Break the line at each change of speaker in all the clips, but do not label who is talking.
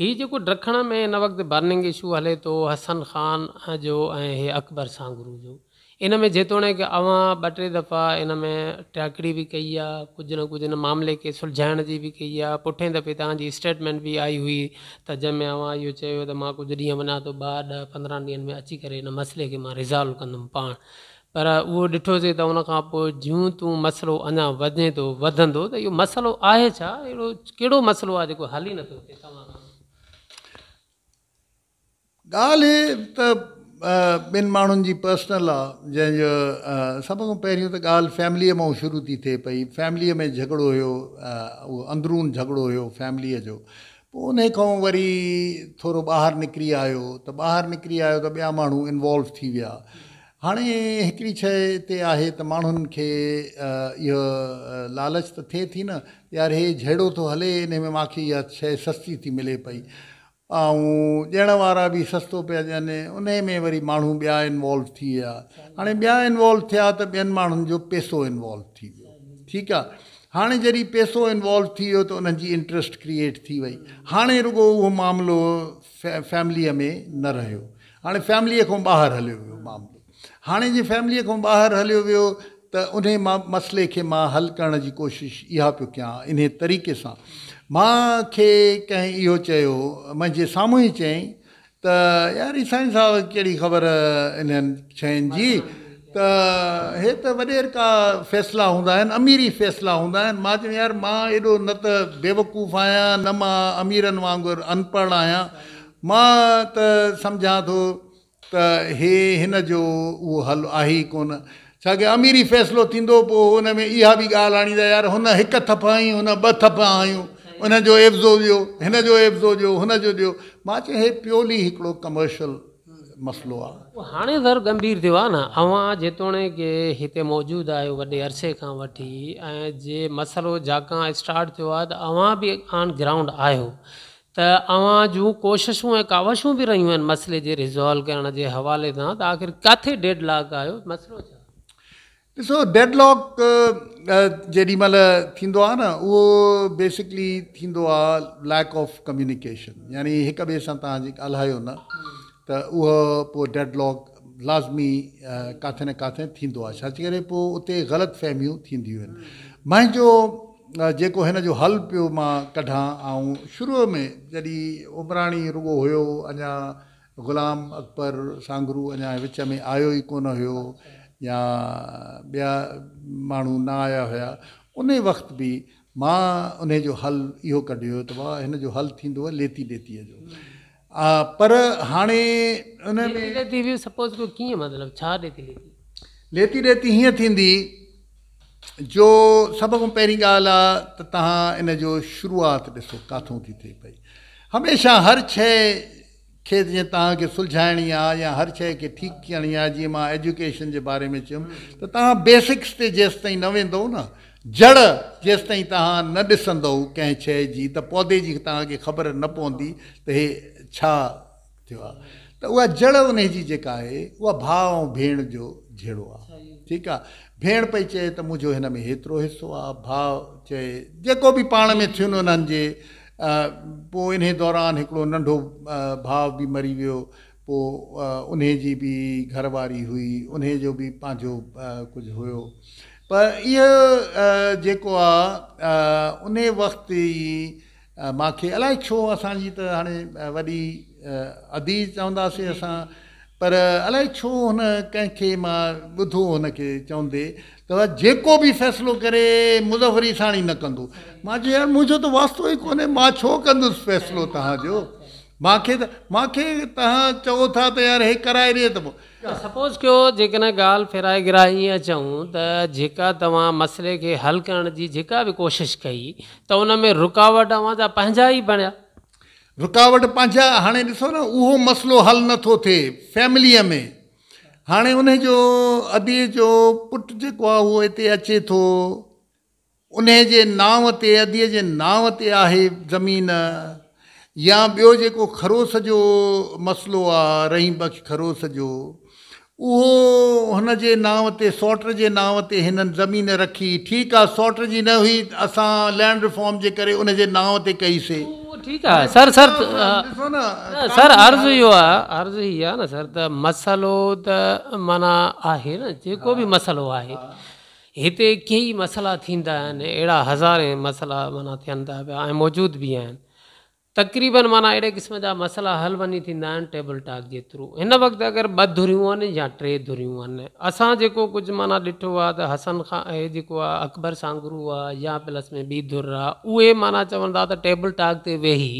हीउ जेको ॾखण में हिन वक़्तु बर्निंग इशू हले थो हसन खान जो ऐं हे अकबर गुरु जो इन में जेतोणीक अवां ॿ टे दफ़ा इन में टाकड़ी बि कई आहे कुझु न कुझु इन मामले खे सुलझाइण जी बि कई आहे पुठे दफ़े तव्हांजी स्टेटमेंट बि आई हुई त जंहिंमें अवां इहो चयो त मां कुझु ॾींहं वञा थो ॿ ॾह पंद्रहं ॾींहंनि में अची करे हिन मसइले खे मां रिज़ॉल्व कंदुमि पाण पर उहो ॾिठोसीं त उनखां पोइ जूं तूं मसइलो अञा वधे थो वधंदो त इहो मसइलो आहे छा अहिड़ो कहिड़ो मसइलो आहे जेको ॻाल्हि त ॿिनि
माण्हुनि जी पर्सनल आहे जंहिंजो सभ खां पहिरियों त ॻाल्हि फैमिलीअ मां शुरू थी थिए पई फैमिलीअ में झगड़ो हुयो उहो अंदरून झगड़ो हुयो फैमिलीअ जो पोइ उन खां वरी थोरो ॿाहिरि निकिरी आयो त ॿाहिरि निकिरी आयो त ॿिया माण्हू इंवॉल्व थी विया हाणे हिकिड़ी शइ हिते आहे त माण्हुनि खे इहो लालच त थिए थी न यार हे जहिड़ो थो हले इन में मूंखे इहा शइ सस्ती थी मिले पई ऐं ॾियण वारा बि सस्तो पिया ॾियनि उन में वरी माण्हू ॿिया इनवॉल्व थी विया हाणे ॿिया इनवॉल्व थिया त ॿियनि माण्हुनि जो पैसो इनवॉल्व थी वियो ठीकु आहे हाणे जॾहिं पैसो इनवॉल्व थी वियो त उन्हनि जी इंट्रस्ट क्रिएट थी वई हाणे रुगो उहो मामिलो फै फैमिलीअ में न रहियो हाणे फैमिलीअ खां ॿाहिरि हलियो वियो मामिलो हाणे जे फैमिलीअ खां ॿाहिरि हलियो वियो त उन मां मसइले खे मां हल करण जी कोशिशि इहा पियो कयां इन तरीक़े सां मूंखे कंहिं इहो चयो मुंहिंजे साम्हूं ई चयईं त यार साईं साहिबु कहिड़ी ख़बर इन्हनि शयुनि जी त हे त वॾेर का फ़ैसिला हूंदा आहिनि अमीरी फ़ैसिला हूंदा आहिनि मां चयो यार मां एॾो न त बेवकूफ़ आहियां न मां अमीरनि वांगुरु अनपढ़ आहियां मां त सम्झां थो त हे हिन जो उहो हल आहे ई कोन छाकाणि अमीरी फ़ैसिलो थींदो पोइ हुन में इहा बि ॻाल्हि आणींदा यार हुन हिकु थप आहियूं हुन ॿ थप आहियूं जो जो ॾियो ॾियो हिन हुन जो ॾियो मां चयो हे प्योरली हिकिड़ो कमर्शल मसलो आहे
हाणे ज़रूरु गंभीर थियो आहे न तव्हां जेतोणीकि हिते मौजूदु आहियो वॾे अरसे खां वठी ऐं जे मसलो छाकाणि स्टार्ट थियो आहे त अवां बि ऑन ग्राउंड आहियो त अव्हां जूं कोशिशूं ऐं कावशूं बि रहियूं आहिनि मसइले जे रिज़ॉल्व करण जे हवाले सां त आखिर किथे डेड लाक आहियो मसलो छा
ॾिसो डेडलॉक जेॾी महिल थींदो आहे न उहो बेसिकली थींदो आहे लैक ऑफ कम्युनिकेशन यानी हिक ॿिए सां तव्हां जेके ॻाल्हायो न त उहो पोइ डेडलॉक लाज़मी किथे न किथे थींदो आहे छा छाजे करे पोइ उते ग़लति फ़हमियूं थींदियूं आहिनि मुंहिंजो जेको हिन जो हल पियो मां कढां ऐं शुरूअ में जॾहिं उमराणी रुगो हुयो अञा गुलाम अकबर सांगरू अञा विच में आयो ई कोन हुयो या ॿिया माण्हू न आया हुया उन वक़्त बि मां जो हल इहो कढियो हुयो त वाह हिन जो हलु थींदो लेती ॾेतीअ जो पर हाणे लेती ॾेती हीअं थींदी जो सभ खां पहिरीं ॻाल्हि आहे त तव्हां इन जो शुरूआति ॾिसो किथां थी थिए पई हमेशह हर शइ खे जीअं तव्हांखे सुलझाइणी आहे या हर शइ खे ठीकु करणी आहे जीअं मां एजुकेशन जे बारे में चयुमि त तव्हां बेसिक्स ते जेसि ताईं न वेंदव न जड़ जेसि ताईं तव्हां न ॾिसंदव कंहिं शइ जी त पौधे जी तव्हांखे ख़बर न पवंदी त हे छा थियो आहे त उहा जड़ उन जी जेका आहे उहा भाउ ऐं भेण जो जहिड़ो आहे ठीकु आहे भेण पई चए त मुंहिंजो हिन में हेतिरो हिसो आहे भाउ चए जेको बि पाण में थियुनि उन्हनि जे पोइ इन दौरान हिकिड़ो नंढो भाउ बि मरी वियो पोइ उन जी बि घरवारी हुई उन जो बि पंहिंजो कुझु हुयो पर इहो जेको आहे उन वक़्त ई मूंखे अलाए छो असांजी त हाणे वॾी अदी चवंदासीं असां पर अलाए छो हुन कंहिंखे मां ॿुधो हुनखे चवंदे त जेको बि फ़ैसिलो करे मुज़फ़िरी साणी न कंदो मां चयो यार मुंहिंजो त वास्तो ई कोन्हे मां छो कंदुसि फ़ैसिलो तव्हांजो मूंखे त मूंखे तव्हां चओ था त यार हे कराए ॾिए त पोइ
सपोज़ कयो जेकॾहिं ॻाल्हि फिराए ग्राह ईअं चऊं त जेका तव्हां मसइले खे हल करण जी जेका बि कोशिशि कई त हुन में रुकावट अव्हां जा पंहिंजा ई बणिया
रुकावट पंहिंजा हाणे ॾिसो न उहो मसइलो हल नथो थिए फैमिलीअ में हाणे उन जो अदीअ जो पुटु जेको आहे उहो हिते अचे थो उन जे नांव ते अदीअ जे नांव ते आहे ज़मीन या ॿियो जेको खरोस जो मसइलो आहे रही बख्श खरोस जो उहो हुन जे नां ते सौट जे नां ते हिननि ज़मीन रखी ठीकु आहे सौट जी न हुई असां लैंड रिफॉर्म जे करे उन जे नांव ते कईसीं ठीकु आहे सर सर सर अर्ज़ु इहो
आहे अर्ज़ु ई आहे न सर त मसालो त माना आहे न जेको बि मसालो आहे हिते कई मसाला थींदा आहिनि अहिड़ा हज़ारे मसाला माना थियनि था पिया ऐं मौजूदु बि आहिनि तक़रीबन माना अहिड़े क़िस्म जा मसाला हल वञी थींदा आहिनि टेबल टाक जे थ्रू हिन वक़्तु अगरि ॿ धुरियूं आहिनि या टे धुरियूं आहिनि असां जेको कुझु माना ॾिठो आहे त हसन खां इहे जेको आहे अकबर सांगरू आहे या प्लस में ॿी धुर आहे उहे माना चवनि था त टेबल टाक ते वेही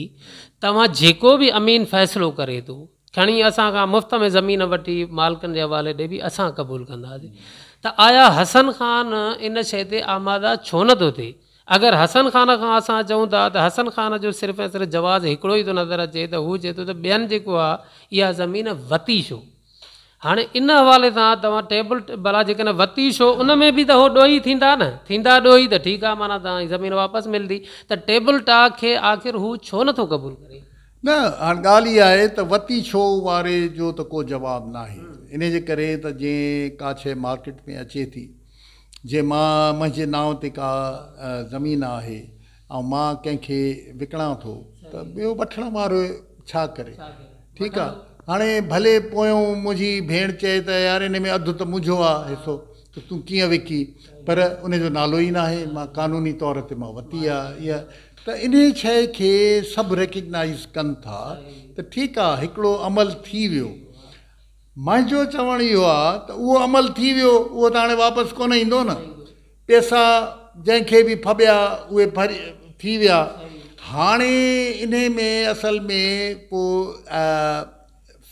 तव्हां जेको बि अमीन फ़ैसिलो करे थो खणी असांखां मुफ़्त में ज़मीन वठी मालिकनि जे हवाले ॾे बि असां क़बूलु कंदासीं त आया हसन ख़ान इन शइ ते आमादा छो नथो थिए अगरि हसन ख़ान खां असां चऊं था त हसन ख़ान जो सिर्फ़ु ऐं सिर्फ़ु जवाबु हिकिड़ो ई थो नज़र अचे त हू चए थो त ॿियनि जेको आहे इहा ज़मीन वती छो हाणे इन हवाले सां तव्हां टेबल भला जेकॾहिं वती छो उन में बि त उहो ॾोही थींदा न थींदा ॾोही त ठीकु आहे माना तव्हांजी ज़मीन वापसि मिलंदी त टेबल टाक खे आख़िर हू छो नथो क़बूल करे
न हाणे ॻाल्हि इहा आहे त वती छो वारे जो त को जवाबु न आहे इनजे करे त का मार्केट में अचे थी जे मां मुंहिंजे नांव ते का ज़मीन आहे ऐं मां कंहिंखे विकिणा थो त ॿियो वठण वारो छा करे ठीकु आहे हाणे भले पोयो मुंहिंजी भेण चए त यार हिन में अधु त मुंहिंजो आहे हिसो त तूं कीअं विकी पर उनजो नालो ई न आहे मां कानूनी तौर ते मां वरिती आहे इहा त इन शइ खे सभु रिकिगनाइज़ कनि था त ठीकु आहे हिकिड़ो अमल थी वियो मुंहिंजो चवणु इहो आहे त उहो अमल थी वियो उहो त हाणे वापसि कोन ईंदो न पैसा जंहिंखे बि फबिया उहे भरिया थी विया हाणे इन में असल में पोइ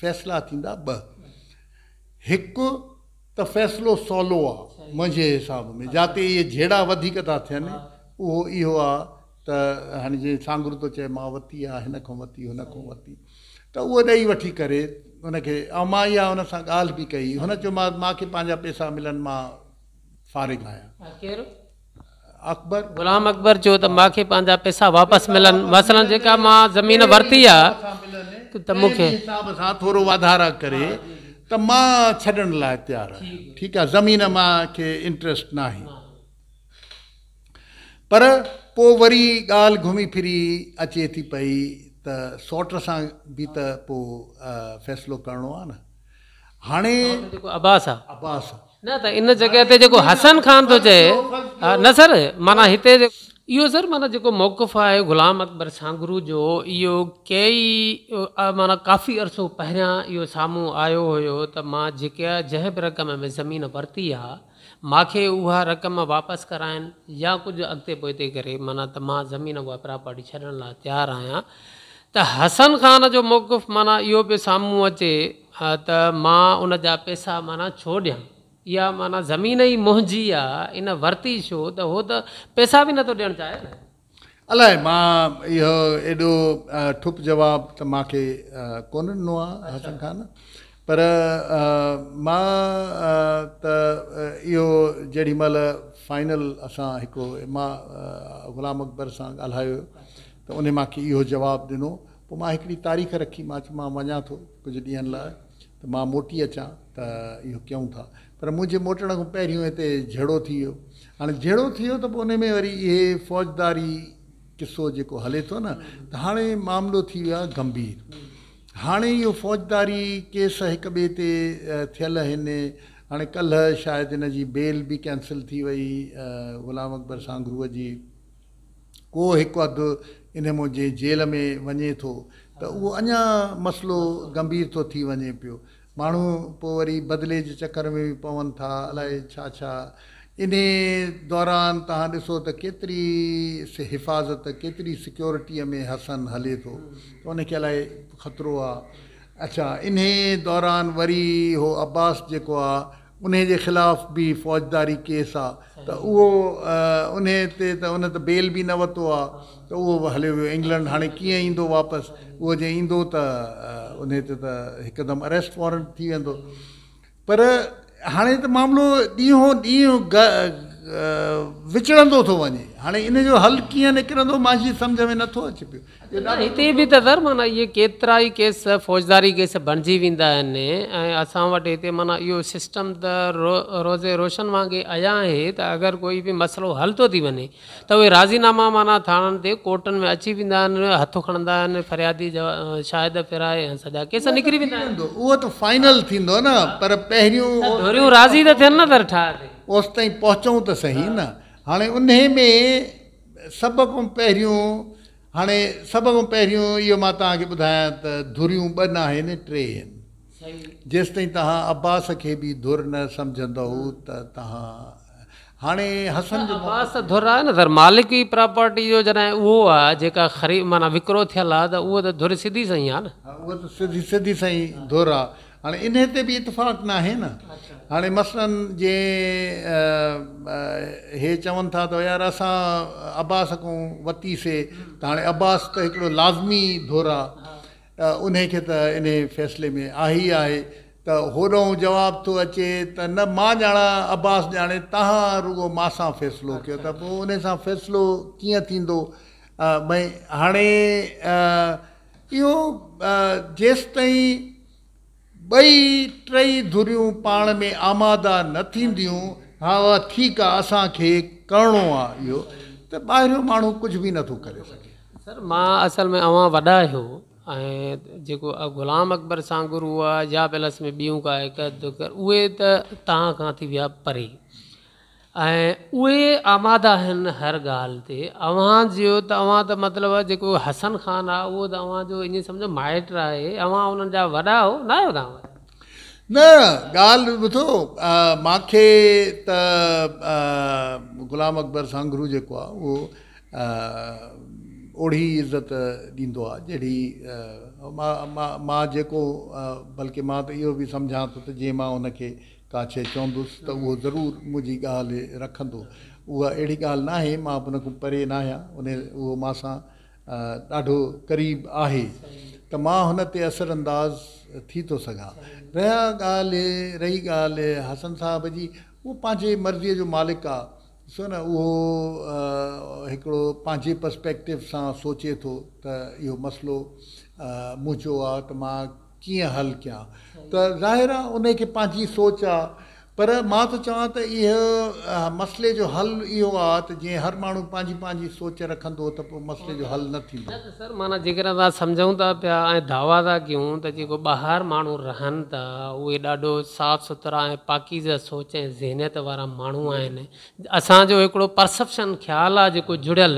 फ़ैसिला थींदा ॿ हिकु त फ़ैसिलो सवलो आहे मुंहिंजे हिसाब में जिते इहे जहिड़ा वधीक था थियनि उहो इहो आहे त हाणे जे सांगुरू थो चए मां वरिती आहे हिन खों वरिती हुनखां वरिती त उहो ॾेई वठी करे हुनखे ऐं मां इहा हुन सां ॻाल्हि बि कई हुन चयो मां मूंखे पंहिंजा पैसा मिलनि मां फ़ारिग़ु आहियां
ग़ुलाम अकबर जो त मूंखे आहे थोरो वाधारा करे त मां छॾण लाइ तयारु आहियां
ठीकु आहे ज़मीन मूंखे इंट्रस्ट न आहे पर पोइ वरी हसन
ख़ान थो चए न सर माना हिते इहो मौक़ुफ़ु आहे ग़ुलाम अकबर सांगरू जो इहो कई माना काफ़ी अरसो पहिरियां इहो साम्हूं आयो हुयो त मां जेके जंहिं बि रक़म में ज़मीन वरिती आहे मूंखे उहा रक़म वापसि कराइनि या कुझु अॻिते पोइते करे माना त मां ज़मीन उहा प्रोपर्टी छॾण लाइ तयारु आहियां त हसन खान जो मौक़ुफ़ु माना इहो पियो साम्हूं अचे त मां उन जा पैसा माना छो ॾियां इहा माना ज़मीन ई मुंहिंजी आहे इन वरिती छो त उहो त पैसा बि नथो ॾियणु चाहे न
अलाए मां इहो एॾो ठुप जवाबु त मूंखे कोन ॾिनो आहे हसन ख़ान पर मां त इहो जेॾी महिल फाइनल असां हिकु मां ग़ुलाम अकबर सां ॻाल्हायो त उन मूंखे इहो जवाबु ॾिनो पोइ मां हिकिड़ी तारीख़ रखी मां चयो मां वञा थो कुझु ॾींहंनि लाइ त मां मोटी अचां त इहो कयूं था पर मुंहिंजे मोटण खां पहिरियों हिते जहिड़ो थी वियो हाणे जहिड़ो थी वियो त पोइ उन में वरी इहे फ़ौजदारी किसो जेको हले थो न त हाणे मामिलो थी वियो आहे गंभीर हाणे इहो फ़ौजदारी केस हिक ॿिए ते थियल आहिनि हाणे कल्ह शायदि हिन जी बेल बि कैंसिल थी वई ग़ुलाम अकबर सांगरूअ जी को हिकु अधु इन मुंहिंजे जेल में वञे थो त उहो अञा मसलो गंभीर थो थी वञे पियो माण्हू पोइ वरी बदिले जे चकर में बि पवनि था अलाए छा छा इन दौरान तव्हां ॾिसो त केतिरी हिफ़ाज़त केतिरी सिक्योरिटीअ में हसन हले थो त उनखे अलाए खतरो आहे अच्छा इन दौरान वरी उहो अब्बास जेको आहे उन जे ख़िलाफ़ बि फ़ौजदारी केस आहे त उहो उन ते त उन त बेल बि न वरितो आहे त उहो बि हलियो वियो इंग्लैंड हाणे कीअं ईंदो वापसि उहो जे ईंदो त उन ते त हिकदमि अरेस्ट वॉरंट थी वेंदो पर हाणे त मामिलो ॾींहों ॾींहों ग विचड़ंदो थो वञे हाणे जो हल कीअं निकिरंदो मां अचे
पियो हिते बि त सर माना इहे केतिरा ई केस फ़ौजदारी केस बणिजी वेंदा आहिनि ऐं असां वटि हिते माना इहो सिस्टम त रो रोज़े रोशन वांगुरु आया आहे त अगरि कोई बि मसलो हल थो थी वञे त उहे राज़ीनामा माना थाणनि ते कोर्टनि में अची वेंदा आहिनि हथु खणंदा आहिनि फरियादी शायदि फिराए सॼा केस निकिरी
वेंदा आहिनि उहो त फाइनल थींदो न पर
पहिरियों राज़ी
त थियनि न ठाहे ओसि ताईं पहुचूं त सही न हाणे उन में सभ खां पहिरियों हाणे सभ खां पहिरियों इहो मां तव्हांखे ॿुधायां त धुरियूं ॿ न आहिनि टे आहिनि जेसि ताईं तव्हां अब्बास खे बि धुर न सम्झंदव त तव्हां हाणे हसन जो अबास
धुर आहे न पर मालिकी प्रॉपर्टी जो जॾहिं उहो आहे जेका ख़री माना विकिरो थियलु आहे त उहो त धुर सिधी सही आहे न उहो त सिधी सिधी सही धुर आहे
हाणे इन ते बि इतफ़ाक़ न आहे न हाणे मसलनि जे इहे चवनि था त यार असां अब्बास खां वरितीसीं त हाणे अब्बास त हिकिड़ो लाज़मी दौरु आहे उन खे त इन फ़ैसिले में आहे ई आहे त होॾो जवाबु थो अचे त न मां ॼाणा अब्बास ॼाणे तव्हां रुगो मां सां फ़ैसिलो कयो त पोइ उन सां फ़ैसिलो कीअं थींदो भई हाणे इहो जेसि ताईं ॿई टई धुरियूं पाण में आमादा न थींदियूं हा वाह ठीकु आहे असांखे करिणो आहे इहो त ॿाहिरियों माण्हू कुझु बि नथो करे सघे
सर मां असल में अवां वॾा आहियो ऐं जेको ग़ुलाम अकबर सांगुरू आहे या प्लस में ॿियूं का हिकु दुक उहे त तव्हां खां थी विया परे ऐं आमादा आहिनि हर ॻाल्हि ते अव्हां जो तव्हां त मतिलबु जेको हसन ख़ान आहे उहो तव्हांजो ईअं सम्झो माइट आहे तव्हां उन्हनि जा वॾा आहियो न आहियो तव्हां
न ॻाल्हि ॿुधो मूंखे त गुलाम अकबर सांगुरु जेको आहे उहो ओढ़ी इज़त ॾींदो आहे जहिड़ी मां जेको बल्कि मां त इहो बि सम्झां थो त जीअं मां उनखे त चई चवंदुसि त उहो ज़रूरु मुंहिंजी ॻाल्हि रखंदो उहा अहिड़ी ॻाल्हि न आहे मां खां परे न आहियां उन उहो मां सां ॾाढो क़रीब आहे त मां हुन ते असर अंदाज़ थी थो सघां रहिया ॻाल्हि रही ॻाल्हि हसन साहब जी उहो पंहिंजे मर्ज़ीअ जो मालिक आहे ॾिसो न उहो हिकिड़ो पंहिंजे पर्सपेक्टिव सां सोचे थो त इहो मसलो मुंहिंजो आहे त मां कीअं हल क्या त ज़ाहिर आहे उनखे सोच आ पर मां त चवां त इहो मसइले जो हल इहो हर माण्हू सोच रख त पोइ जो हल न थींदो न
सर माना जेकर असां सम्झूं था पिया ऐं दावा था कयूं त जेको ॿाहिरि माण्हू रहनि था सुथरा ऐं सोच ऐं ज़हनियत वा माण्हू आहिनि असांजो हिकिड़ो परसेप्शन ख़्यालु आहे जुड़ियल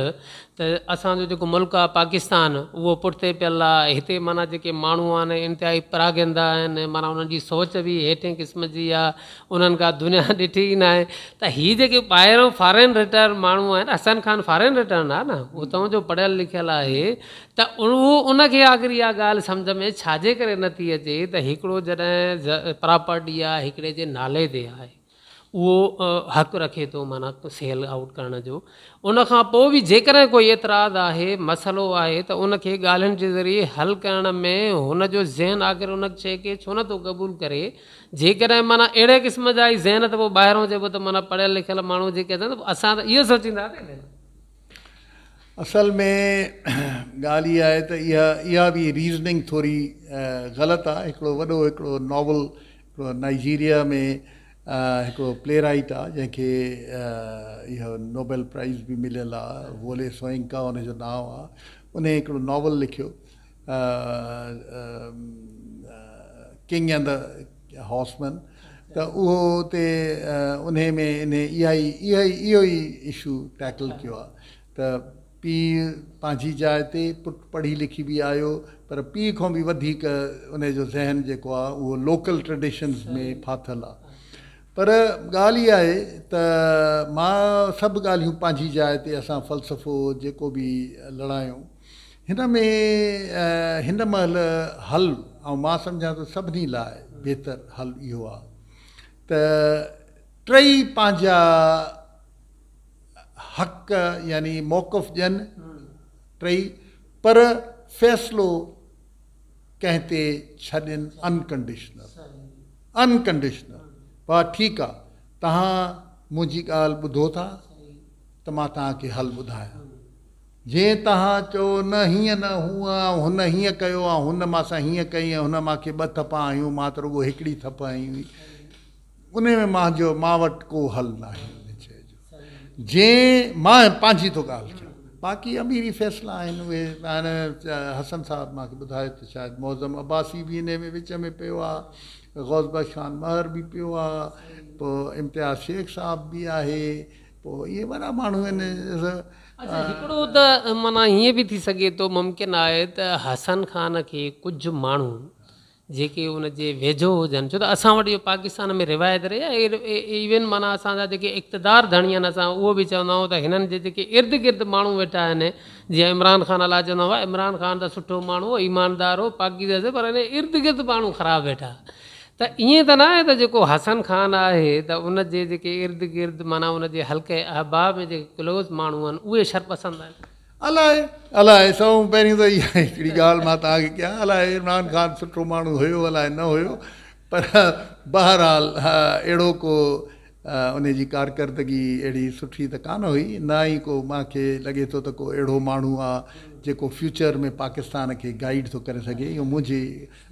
त असांजो जेको मुल्क आहे पाकिस्तान उहो पुठिते पियल आहे हिते माना जेके माण्हू आहिनि इंतिहाई परागंदा आहिनि माना उन्हनि जी सोच बि हेठें क़िस्म जी आहे उन्हनि खां दुनिया ॾिठी ई न आहे त हीअ जेके ॿाहिरों फॉरेन रिटर्न माण्हू आहिनि हसन ख़ान फॉरेन रिटर्न आहे न उहो हुतां जो पढ़ियल लिखियलु आहे त उहो उनखे आख़िर इहा ॻाल्हि सम्झि में छाजे करे नथी अचे त हिकिड़ो जॾहिं प्रॉपर्टी आहे हिकिड़े नाले ते आहे उहो हक़ु रखे थो माना सेल आउट करण जो उन खां पोइ बि जेकॾहिं कोई एतिराज़ु आहे मसइलो आहे त उनखे ॻाल्हियुनि जे ज़रिए हल करण में हुन जो ज़हन आखिर उन शइ खे छो नथो क़बूल करे जेकॾहिं माना अहिड़े क़िस्म जा ई ज़हन त पोइ ॿाहिरां चइबो त माना पढ़ियल लिखियल माण्हू जेके असां त इहो सोचींदासीं
असल में ॻाल्हि इहा आहे त इहा इहा बि रीज़निंग थोरी ग़लति आहे हिकिड़ो वॾो हिकिड़ो नॉवल नाइजीरिया में हिकिड़ो प्लेराइट आहे जंहिंखे इहो नोबेल प्राइज़ बि मिलियलु आहे वोले सोइंका उनजो नां आहे उन हिकिड़ो नॉवल लिखियो किंग एंड द हॉसमैन त उहो उते उन में इन इहा ई इहा ई इहो ई इशू टैकल कयो आहे त पीउ पंहिंजी जाइ ते पुट पढ़ी लिखी बि आयो पर पीउ खां बि वधीक उनजो ज़हन जेको आहे उहो लोकल ट्रेडिशन्स में फाथल आहे पर ॻाल्हि इहा आहे त मां सभु ॻाल्हियूं पंहिंजी जाइ ते असां फ़लसफ़ो जेको बि लड़ायूं हिन में हिन महिल हल ऐं मां सम्झां त सभिनी लाइ बहितर हल इहो आहे त टई पंहिंजा हक़ यानी मौक़फ़ु ॾियनि टई पर फ़ैसिलो कंहिं ते छॾनि अनकंडिशनल अनकंडिशनल पाठीका तव्हां मुंहिंजी ॻाल्हि ॿुधो था त मां तव्हांखे हल ॿुधायां जीअं तव्हां चओ न हीअं न हूअं हुन हीअं कयो आहे हुन मां सां हीअं कई हुन मूंखे ॿ थप आयूं मां त रुगो हिकिड़ी थप आई हुई उन में मुंहिंजो मां वटि को हल न आहे हुन जंहिं मां पंहिंजी थो ॻाल्हि कयां बाक़ी अमीरी फ़ैसिला आहिनि उहे हाणे हसन साहब मूंखे ॿुधायो त शायदि मौज़म अब्बासी बि इन में विच में पियो आहे शान महर बि पियो आहे पोइ इम्तियाज़ शेख साहब बि आहे पोइ इहे वॾा माण्हू आहिनि
हिकिड़ो त माना हीअं बि थी सघे थो मुमकिन आहे त हसन ख़ान खे कुझु माण्हू जेके हुनजे वेझो हुजनि छो त असां वटि इहो पाकिस्तान में रिवायत रहे आहे इविन माना असांजा जेके इक़्तदार धणी आहिनि असां उहो बि चवंदा आहियूं त हिननि जे जेके इर्द गिर्द माण्हू वेठा आहिनि जीअं इमरान ख़ान अलाए चवंदो आहे इमरान ख़ान त सुठो माण्हू ईमानदार हो पर हिन इर्द गिर्द माण्हू ख़राबु वेठा त ईअं त न आहे त जेको हसन ख़ान आहे त उनजे जेके इर्द गिर्द माना उनजे हल्के अहबाब में जेके क्लोज़ माण्हू आहिनि उहे शरपसंदि आहिनि
अलाए अलाए सौ त इहा हिकिड़ी ॻाल्हि मां तव्हांखे कयां अलाए इमरान ख़ान सुठो माण्हू हुयो अलाए न हुयो पर बहरहाल अहिड़ो को उन जी कारकर्दगी अहिड़ी सुठी त कान हुई न ई को मूंखे लॻे थो त को अहिड़ो माण्हू आहे जेको फ्यूचर में पाकिस्तान खे गाइड थो करे सघे इहो मुंहिंजी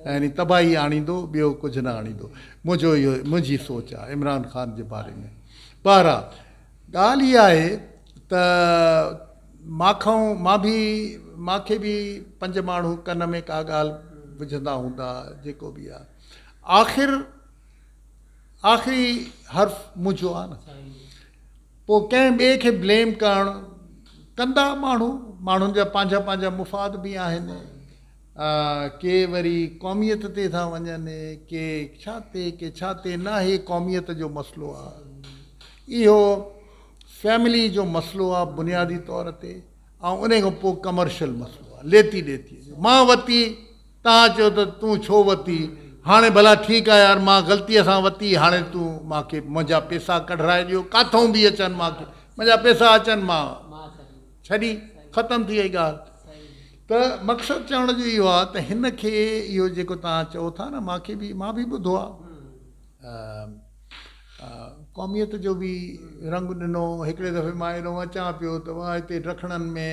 यानी तबाही आणींदो ॿियो कुझु न आणींदो मुंहिंजो इहो मुंहिंजी सोच आहे इमरान ख़ान जे बारे में पर ॻाल्हि इहा आहे त माखाऊं मां बि मूंखे बि पंज माण्हू कन में का ॻाल्हि विझंदा हूंदा जेको बि आहे आख़िरि आख़िरी हर्फ़ मुंहिंजो आहे न पोइ कंहिं ॿिए खे ब्लेम करणु कंदा माण्हू माण्हुनि जा पंहिंजा पंहिंजा मुफ़ाद बि आहिनि के वरी क़ौमियत ते था वञनि के छा ते के छा ते न इहे क़ौमियत जो मसइलो आहे इहो फैमिली जो मसइलो आहे बुनियादी तौर ते ऐं उन खां पोइ कमर्शियल मसइलो आहे लेती ॾेती मां वरिती तव्हां चयो त तूं छो वरिती हाणे भला ठीकु आहे यार मां ग़लतीअ सां वरिती हाणे तूं मूंखे मुंहिंजा पैसा कढाए ॾियो किथां बि अचनि मूंखे मुंहिंजा पैसा अचनि मां छॾी ख़तमु थी वई ॻाल्हि त मक़सदु चवण जो इहो आहे त हिन खे इहो जेको तव्हां चओ था न मूंखे बि मां बि ॿुधो आहे कौमियत जो बि रंग ॾिनो हिकिड़े दफ़े मां अहिड़ो अचां पियो त मां हिते ॾखणनि में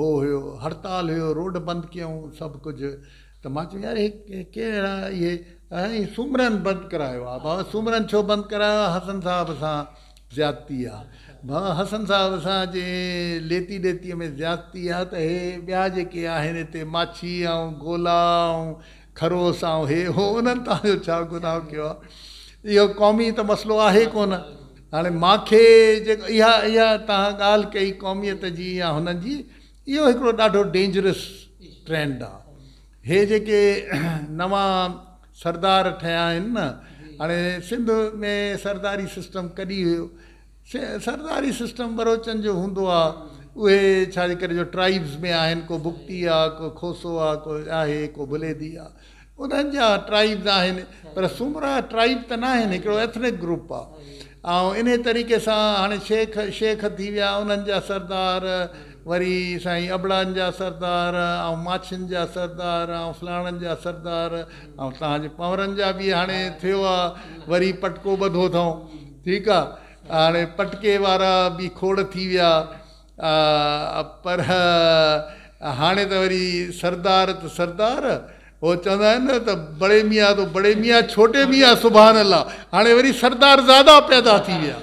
हो हुयो हड़ताल हुयो रोड बंदि कयूं सभु कुझु तो मां चयो यार हे कहिड़ा इहे ऐं सुमरन बंदि करायो आहे बाबा सुमरन छो बंदि करायो आहे हसन साहब सां ज़्यादती आहे बाबा हसन साहब सां जे लेती ॾेतीअ में ज़्यादती आहे त हे ॿिया जेके आहिनि हिते माछी ऐं गोला ऐं खरोस ऐं हे हो उन्हनि तव्हांजो छा गुनाह कयो आहे इहो क़ौमी त मसइलो आहे कोन हाणे मूंखे जेको इहा इहा तव्हां ॻाल्हि कई क़ौमियत जी या हुननि जी इहो हिकिड़ो ॾाढो डेंजरस ट्रेंड आहे हे जेके नवां सरदार ठहिया आहिनि न हाणे सिंध में सरदारी सिस्टम कॾहिं हुयो सरदारी सिस्टम बरोचन जो हूंदो आहे उहे छाजे करे जो ट्राइब्स में आहिनि को भुक्ती आहे को खोसो आहे को आहे को भुलेदी आहे उन्हनि जा ट्राइब्स आहिनि पर सुमरा ट्राइब त न आहिनि हिकिड़ो एथनिक ग्रुप आहे ऐं इन तरीक़े सां हाणे शेख शेख थी विया उन्हनि जा सरदार वरी साईं अबड़नि जा सरदार ऐं माछियुनि जा सरदार ऐं फलाणनि जा सरदार ऐं तव्हांजे पांवरनि जा बि हाणे थियो आहे वरी पटको ॿधो अथऊं ठीकु आहे हाणे पटके वारा बि खोड़ थी विया पर हाणे त वरी सरदार त सरदार उहो चवंदा आहिनि न त बड़े मिया त बड़े मिया छोटे मिं सुभाणे लाइ हाणे वरी सरदार ज़्यादा पैदा थी विया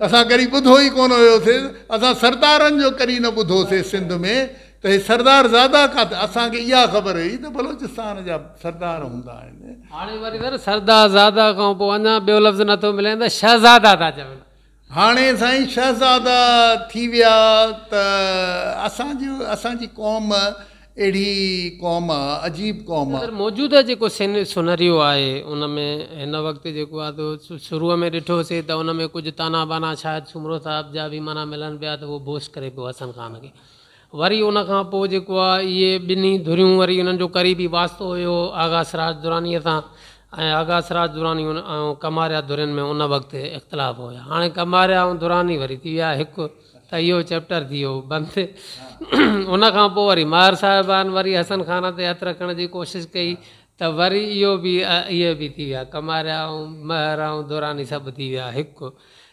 असां कॾहिं ॿुधो ई कोन हुयोसीं असां सरदारनि जो कॾहिं न ॿुधोसीं सिंध में त हे सरदार ज़ादा किथे असांखे इहा ख़बर हुई त बलोचिस्तान जा सरदार हूंदा आहिनि
हाणे वरी सरदार जादा खां पोइ अञा ॿियो लफ़्ज़ नथो मिले त शहज़ादा था चवनि हाणे साईं शहज़ादा थी विया त असांजो असांजी क़ौम
अहिड़ी क़ौम عجیب
मौजूदु जेको सिन सुनरियो आहे उन में हिन वक़्तु जेको आहे त शुरूअ में ॾिठोसीं त उन में कुझु ताना बाना शायदि सुमरो साहिब जा बि माना मिलनि पिया त उहो बोस्ट करे पियो हसन खान खे वरी उनखां पोइ जेको आहे इहे ॿिन्ही धुरियूं वरी जो क़रीबी वास्तो हुयो आगाश राज धुरानीअ सां ऐं आगाश राज दुरानी कमारिया धुरिन में उन वक़्तु इख़्तिलाफ़ हुया हाणे कमारिया ऐं वरी थी विया त इहो चैप्टर थी वियो बंदि थिए उन खां पोइ वरी मार साहिबान वरी हसन खान ते हथु रखण जी कोशिशि कई त वरी इहो बि इहे बि थी विया कमारिया ऐं महर ऐं दौरानी सभु थी विया हिकु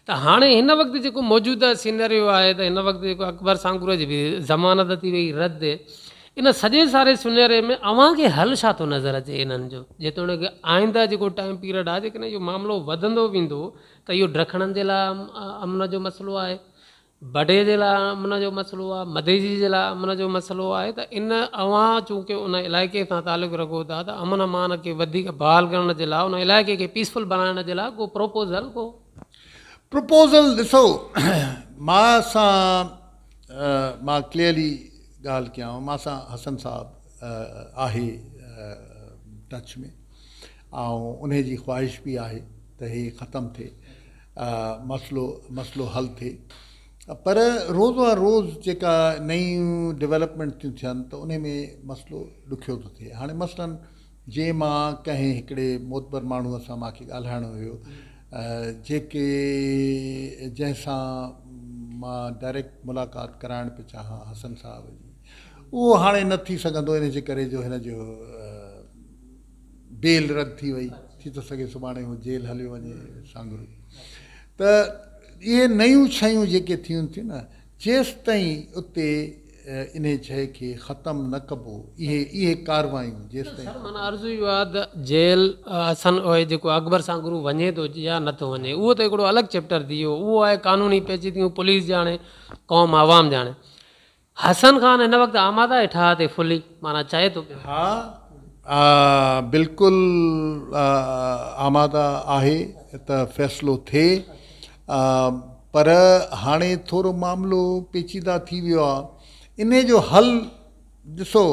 त हाणे हिन वक़्तु जेको मौजूदा सीनरियो आहे त हिन वक़्तु जेको अकबर सांगुर जी बि ज़मानत थी वई रदि इन सॼे सारे सुनहरे में अव्हांखे हल छा थो नज़र अचे हिननि जो जेतोणीकि आईंदा जेको टाइम पीरियड आहे जेकॾहिं इहो मामिलो वधंदो वेंदो त इहो ड्रखणनि जे लाइ अमन जो मसइलो आहे बडे जे लाइ جو मसइलो आहे मदेजी जे लाइ हुनजो मसइलो आहे त इन अवां चूंकी उन इलाइक़े तां तालुक़ु रखो था त अमन मान खे वधीक बहाल करण जे लाइ उन इलाइक़े खे पीसफुल बणाइण जे लाइ को کو को
प्रपोज़ल ॾिसो मां सां मां क्लिअर्ली ॻाल्हि कयांव मूंसां हसन साहबु आहे टच में ऐं उन जी ख़्वाहिश बि आहे त इहो ख़तमु थिए मसइलो मसइलो हल थिए पर रोज़ आ रोज़ जेका नयूं डेवलपमेंट थियूं थियनि त उन में मसलो ॾुखियो थो थिए हाणे मसलनि जे मां कंहिं हिकिड़े मोतबर माण्हूअ सां मूंखे ॻाल्हाइणो हुयो जेके जंहिंसां मां डायरेक्ट मुलाक़ात कराइण पियो चाहियां हसन साहब जी उहो हाणे न थी सघंदो इन जे करे जो हिन जो बेल रद्द थी वई थी थो सघे सुभाणे उहो जेल हलियो वञे सांगुरु त इहे नयूं शयूं जेके थियूं थियूं न जेसि ताईं उते इन शइ खे ख़तमु न कबो
इहे इहे कारवायूं जेसि ताईं माना अर्ज़ु इहो आहे त जेल हसन जेको अकबर सां गुरू वञे थो या नथो वञे उहो त हिकिड़ो अलॻि चैप्टर थी वियो उहो आहे कानूनी पैचीदियूं पुलिस ॼाणे क़ौम आवाम ॼाणे हसन ख़ान हिन वक़्तु आमादा हेठा ते फुली माना चाहे थो पियो हा
बिल्कुलु आमादा आहे त फ़ैसिलो थिए पर हाणे थोरो मामिलो पेचीदा थी वियो आहे इन जो हल ॾिसो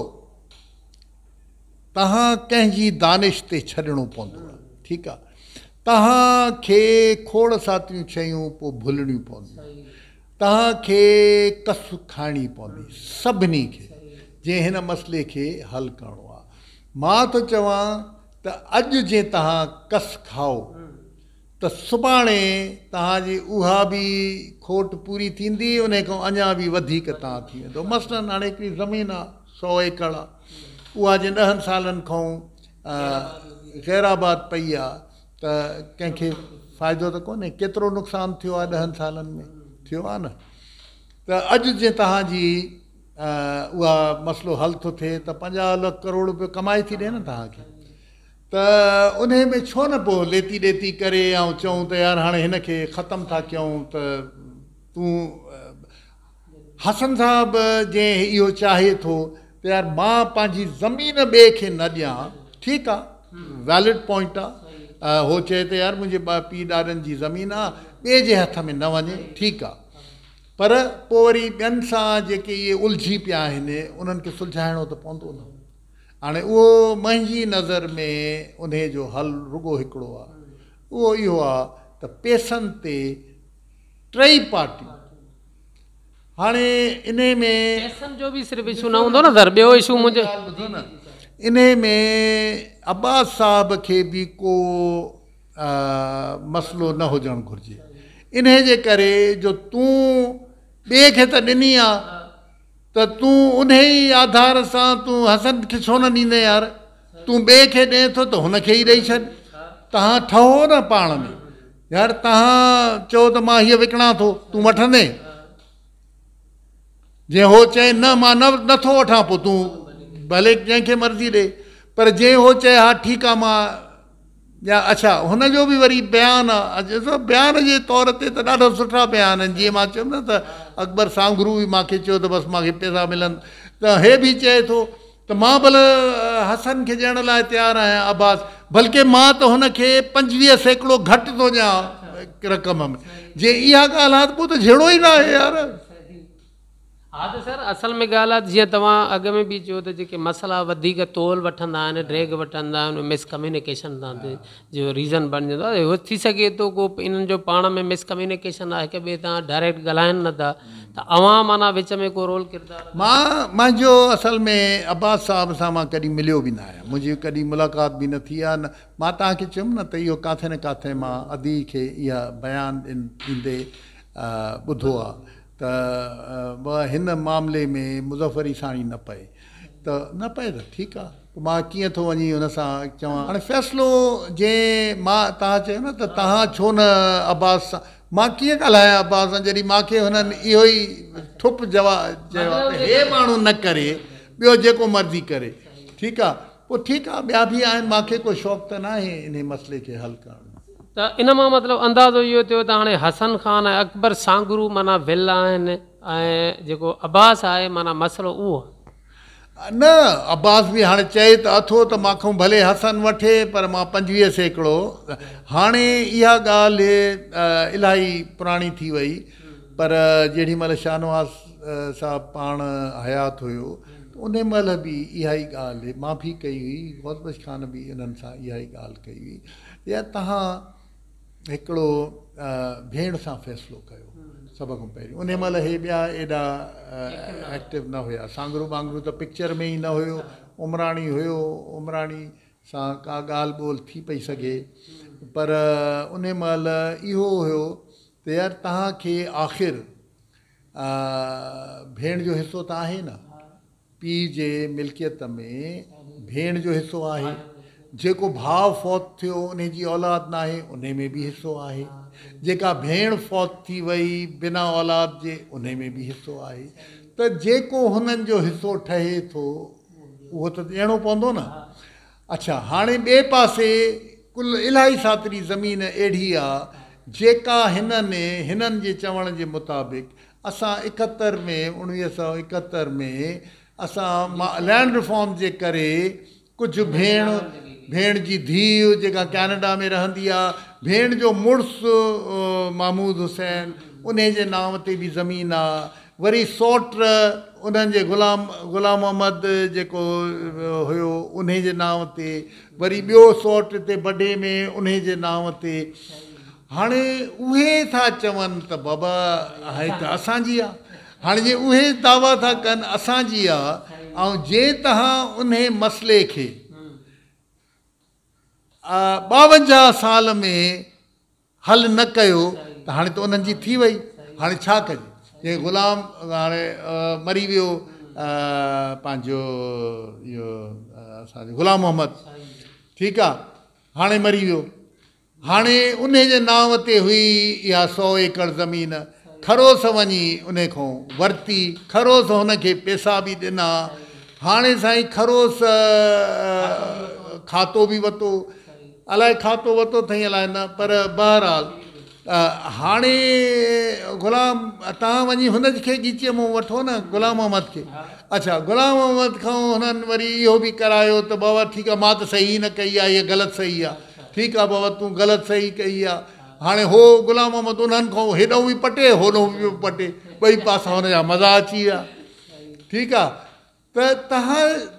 तव्हां कंहिंजी दानिश ते छॾिणो पवंदो ठीकु आहे तव्हांखे खोड़ सातियूं शयूं पोइ भुलणियूं पवंदियूं तव्हांखे कस खाइणी पवंदी सभिनी खे जंहिं हिन मसइले खे हल करिणो आहे मां थो चवां त अॼु जे तव्हां कस खाओ सुभाणे तव्हांजी उहा बि खोट पूरी थींदी उन खां अञा बि वधीक तव्हां थी वेंदो मसलनि हाणे हिकिड़ी ज़मीन आहे सौ एकड़ आहे उहा जे ॾहनि सालनि खां गैराबाद पई आहे त कंहिंखे फ़ाइदो त कोन्हे केतिरो नुक़सानु थियो आहे ॾहनि सालनि में थियो आहे न त अॼु जे तव्हांजी उहा मसलो हल थो थिए त पंजाहु लख करोड़ रुपियो कमाए थी ॾिए न तव्हांखे त उन में छो न पोइ लेती ॾेती करे ऐं चऊं त यार हाणे हिन खे ख़तमु था कयूं त तूं हसन साहब जंहिं इहो चाहे थो त यार मां पंहिंजी ज़मीन ॿिए खे न ॾियां ठीकु आहे वैलिड पॉइंट आहे उहो चए त यार मुंहिंजे ॿ पीउ ॾाॾनि जी ज़मीन आहे ॿिए जे हथ में न वञे ठीकु आहे पर पोइ वरी ॿियनि सां जेके इहे उलझी पिया आहिनि उन्हनि खे सुलझाइणो त पवंदो न हाणे उहो मुंहिंजी नज़र में उन जो हल रुॻो हिकिड़ो आहे उहो इहो आहे त पैसनि ते टई पार्टियूं हाणे इन में
जो बि सिर्फ़ इशू न हूंदो नशू मुंहिंजो हाल ॿुधो न
इन में अब्बास साहब खे बि को मसलो न हुजणु घुरिजे इन जे करे जो तूं ॿिए खे त ॾिनी आहे त तूं उन ई आधार सां तूं हसन खे छो न ॾींदे यार तूं ॿिए खे ॾिए थो त हुनखे ई ॾेई छॾ तव्हां ठहो न पाण में यार तव्हां चओ त मां हीअ विकिणा थो तूं वठंदे जंहिं उहो चए न मां न नथो वठां पोइ तूं भले जंहिंखे मर्ज़ी ॾे पर जे उहो चए हा ठीकु आहे मां या अच्छा हुन जो बि वरी बयानु आहे अॼु ॾिसो बयान जे तौर ते त ॾाढा सुठा बयान आहिनि जीअं मां चयुमि न त अकबर सांगरू बि मूंखे चयो त बसि मूंखे पैसा मिलनि त हे बि चए थो त मां भले हसन खे ॾियण लाइ तयारु आहियां अब्बास बल्कि मां त हुनखे पंजवीह सैकड़ो घटि थो ॾियां रक़म में जे इहा ॻाल्हि आहे त पोइ त जहिड़ो ई न आहे यार
हा त सर असल में ॻाल्हि आहे जीअं तव्हां अॻ में बि चयो त जेके मसाला वधीक तोल वठंदा आहिनि ड्रेग वठंदा आहिनि मिसकम्यूनिकेशन तव्हांजे जो रीज़न बणिजंदो आहे उहो थी सघे थो को इन्हनि जो पाण में मिसकम्युनिकेशन आहे हिकु ॿिए सां डायरेक्ट ॻाल्हाइनि नथा त अवां माना विच में को रोल किरदारु
मां मुंहिंजो असल में अब्बास साहब सां मां कॾहिं मिलियो बि न आहियां मुंहिंजी कॾहिं मुलाक़ात बि न थी आहे न मां तव्हांखे चयमि न त इहो किथे न किथे मां अदी खे इहा बयानु ॾींदे ॿुधो आहे त ॿ हिन मामले में मुज़फ़िरी साणी न पए त न पए त ठीकु आहे पोइ मां कीअं थो वञी हुन सां चवां हाणे फ़ैसिलो जंहिं मां तव्हां चयो न त तव्हां छो न अब्बास सां मां कीअं ॻाल्हायां अब्बास सां जॾहिं मूंखे हुननि इहो ई ठुप जवाब चयो त हे माण्हू न करे ॿियो जेको मर्ज़ी करे ठीकु आहे पोइ ठीकु आहे ॿिया बि आहिनि मूंखे को शौक़ु त न आहे इन मसइले खे हलु करणु
त इन मां मतिलबु अंदाज़ो इहो थियो त हाणे हसन ख़ान ऐं अकबर सांगरू माना विल आहिनि ऐं जेको अब्बास आहे माना मसलो उहो
न अब्बास बि हाणे चए त अथो त मूंखां भले हसन वठे पर मां पंजवीह सैकिड़ो हाणे इहा ॻाल्हि इलाही पुराणी थी वई पर जेॾी महिल शाहनवास साहब पाण हयात हुयो उन महिल बि इहा ई ॻाल्हि माफ़ी कई हुई गज़मश ख़ान बि इन्हनि सां इहा ई ॻाल्हि कई हुई या तव्हां हिकिड़ो भेण सां फ़ैसिलो कयो सभ खां पहिरीं उन महिल इहे ॿिया एॾा एक्टिव न हुया सांगरू वांगुरु त पिक्चर में ई न हुयो उमराणी हुयो उमराणी सां का ॻाल्हि ॿोल थी पई सघे पर उन महिल इहो हुयो त यार तव्हांखे आख़िर भेण जो हिसो त आहे न पीउ जे मिल्कियत में भेण जो हिसो आहे जेको भाउ फौत थियो उन जी औलाद न आहे उन में बि हिसो आहे जेका भेण फौत थी वई बिना औलाद जे उन में बि हिसो आहे त जेको हुननि जो हिसो ठहे थो उहो त ॾियणो पवंदो न अच्छा हाणे ॿिए पासे कुल इलाही सातरी ज़मीन अहिड़ी आहे जेका हिन में हिननि जे चवण जे मुताबिक़ असां इकहतरि में उणिवीह सौ एकहतरि में असां मां लैंड रिफॉर्म जे करे कुझु भेण भेण जी धीउ जेका कैनेडा में रहंदी आहे भेण जो मुड़ुसु महमूद हुसैन उन जे नाम ते बि ज़मीन आहे वरी सौट उन्हनि जे ग़ुलाम ग़ुलाम मोहम्मद जेको हुयो उन जे नाम ते वरी ॿियो सौट हिते बडे में उन जे नाम ते हाणे उहे था चवनि त बाबा हा त असांजी आहे हाणे जे उहे दावा था कनि असांजी आहे ऐं जे तव्हां उन मसइले खे ॿावंजाह साल में हल न कयो त हाणे त उन्हनि जी थी वई हाणे छा कजे जे ग़ुलाम हाणे मरी वियो पंहिंजो इहो असांजो ग़ुलाम मोहम्मद ठीकु आहे हाणे मरी वियो हाणे उन जे नांव ते हुई इहा सौ एकड़ ज़मीन खरोस वञी उन खां वरिती खरोस हुनखे पैसा बि ॾिना हाँ साईं खरोस खातो भी वरितो अलाए खातो वरितो थी अलाए न पर बहरहाल हाँ ग़ुलाम तुम वही हुनखे ॻीचीअ वो न ग़ुलाम अहमद के अच्छा ग़ुलाम अहमद का उन्होंने वरी इहो भी करायो तो बाबा ठीक है मां त सही न कही आहे ये गलत सही आहे ठीक है बाबा तू गलत सही कही आहे हाँ हो ग़ुलाम अहमद उन्होंने खां हेॾो पटे होॾो बि पटे ॿई पासा हुनजा मज़ा अची विया ठीकु आहे त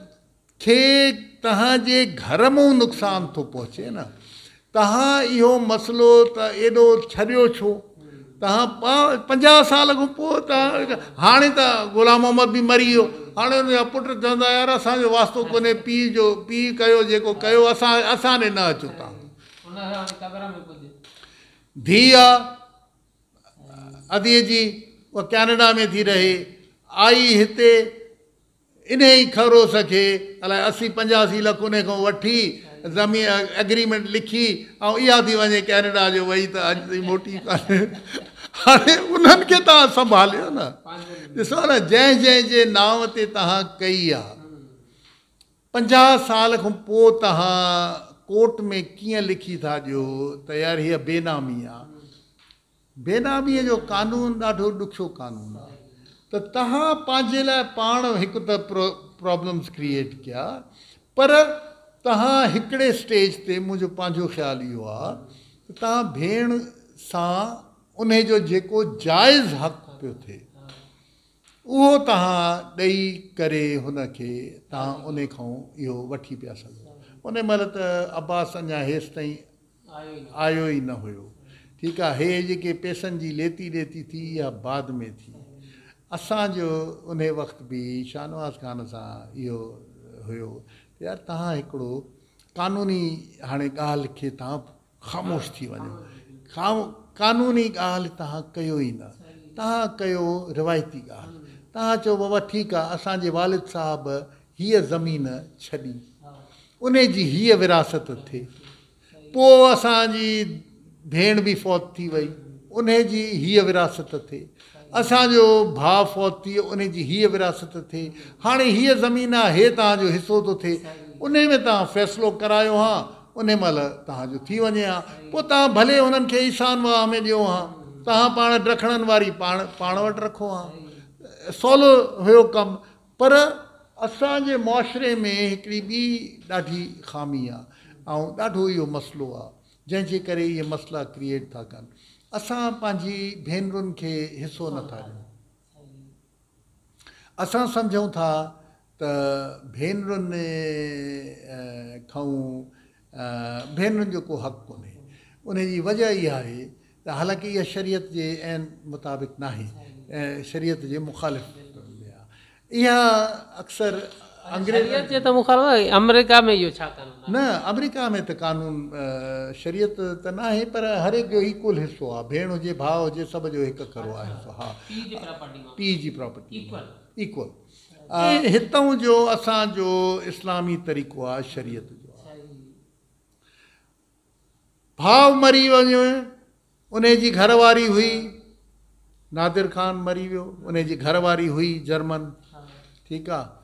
खे तव्हांजे घर मां नुक़सानु थो पहुचे न तव्हां इहो मसइलो त एॾो छॾियो छो तव्हां पा साल हाँ तो ग़ुलाम मोहम्मद भी मरी वियो हाँ हुनजा पुट चवंदा यार असांजो वास्तो कोन्हे पी जो पीउ कयो जेको कयो असां असां ॾे न अचो
तव्हां
धीउ आहे जी उहा कैनेडा में थी रहे आई इतने इन ई खरोस खे अलाए असी पंजासी लख उन खां वठी ज़मीन एग्रीमेंट लिखी ऐं इहा थी वञे कैनेडा जो वई त अॼु ताईं मोटी कान्हे हाणे उन्हनि खे तव्हां संभालियो न ॾिसो न जंहिं जंहिं जे नांव ते तव्हां कई आहे पंजाह साल खां पोइ तव्हां कोर्ट में कीअं लिखी था ॾियो त यार हीअ बेनामी आहे बेनामीअ जो कानून ॾाढो ॾुखियो कानून आहे तव्हां पंहिंजे लाइ पाण हिकु त प्रो प्रॉब्लम्स क्रिएट कया पर तव्हां हिकिड़े स्टेज ते मुंहिंजो पंहिंजो ख़्यालु इहो आहे त तव्हां भेण सां उन जो जेको जाइज़ हक़ु पियो थिए उहो तव्हां ॾेई करे हुन खे तव्हां उन खां इहो वठी पिया सघो उन महिल त अब्बास अञा हेसि
ताईं
आयो ई न हुयो ठीकु आहे हे जेके पैसनि जी लेती लेती थी इहा बाद में थी असांजो उन वक़्त बि शाहनवाज़ खान सां इहो हुयो यार तव्हां हिकिड़ो कानूनी हाणे ॻाल्हि खे तव्हां ख़ामोश थी वञो खाम कानूनी ॻाल्हि तव्हां कयो ई न तव्हां कयो रिवायती ॻाल्हि तव्हां चओ बाबा ठीकु आहे असांजे वालिद साहिब हीअ ज़मीन छॾी उन जी हीअ विरासत थिए पोइ असांजी भेण बि फौत थी वई उन जी हीअ विरासत थिए असांजो भाउ फौत थी उन जी हीअ विरासत थिए हाणे हीअ ज़मीन आहे हे तव्हांजो हिसो थो थिए उन में तव्हां फ़ैसिलो करायो हा उन महिल तव्हांजो थी वञे हा पोइ तव्हां भले हुननि खे ईशान वाह में ॾियो हा तव्हां पाण रखणनि वारी पाण पाण वटि रखो हा सवलो हुयो कमु पर असांजे मुआरे में हिकिड़ी ॿी ॾाढी ख़ामी आहे ऐं ॾाढो इहो मसइलो आहे जंहिंजे करे इहे मसइला क्रिएट था कनि असी भेनर भेनरुनि खे हिसो नथा ॾियूं असां था त भेनरुनि खां को हक़ को उनकी वजह इहा आहे त हालांकि इहा शरीयत जे ऐन मुताबिक़ नाहे ऐं शरीयत जे मुखालिफ़
आहे इहा अंग्रेज त मूंखे अमेरिका में इहो छा कानून
न अमेरिका में त तो कानून शरीयत त तो न आहे पर हर एक जो इक्वल हिसो आहे भेण हुजे भाउ हुजे सभ जो हिकु करो आहे हिसो हा पीउ जी प्रॉपर्टी इक्वल हितां जो असांजो इस्लामी तरीक़ो आहे शरीयत जो आहे मरी वञे उन जी घरवारी हुई नादिर ख़ान मरी वो उन जी घरवारी हुई जर्मन हाँ। ठीकु आहे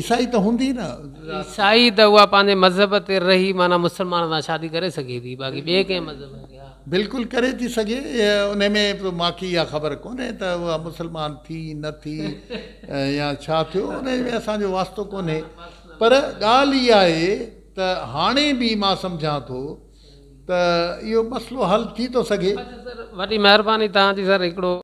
ईसाई त हूंदी न
ईसाई त उहा पंहिंजे मज़हब ते रही माना मुस्लमान सां शादी करे सघे थी बाक़ी ॿिए कंहिं मज़हब बिल्कुलु करे थी सघे उन में
मूंखे इहा ख़बर कोन्हे त उहा मुस्लमान थी न थी या छा थियो उन में असांजो वास्तो कोन्हे पर ॻाल्हि इहा आहे त हाणे बि मां सम्झा
थो त इहो मसलो हल थी थो सघे वॾी महिरबानी तव्हांजी सर हिकिड़ो